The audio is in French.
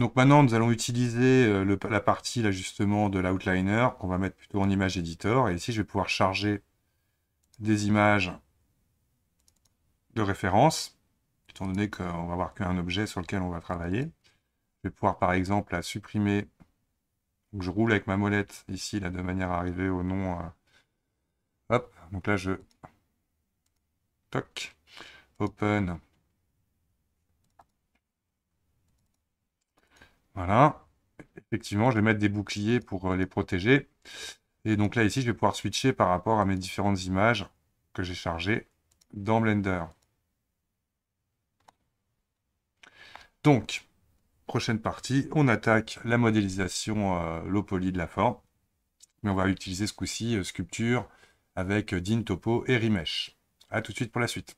Donc maintenant, nous allons utiliser euh, la partie l'ajustement de l'outliner qu'on va mettre plutôt en image editor. Et ici, je vais pouvoir charger des images de référence, étant donné qu'on va avoir qu'un objet sur lequel on va travailler. Je vais pouvoir par exemple la supprimer. je roule avec ma molette ici là de manière à arriver au nom. Euh, hop, donc là je toc, open, Voilà. Effectivement, je vais mettre des boucliers pour euh, les protéger. Et donc là, ici, je vais pouvoir switcher par rapport à mes différentes images que j'ai chargées dans Blender. Donc, prochaine partie, on attaque la modélisation euh, low poly de la forme. Mais on va utiliser ce coup-ci euh, sculpture avec DIN, Topo et Remesh. A tout de suite pour la suite.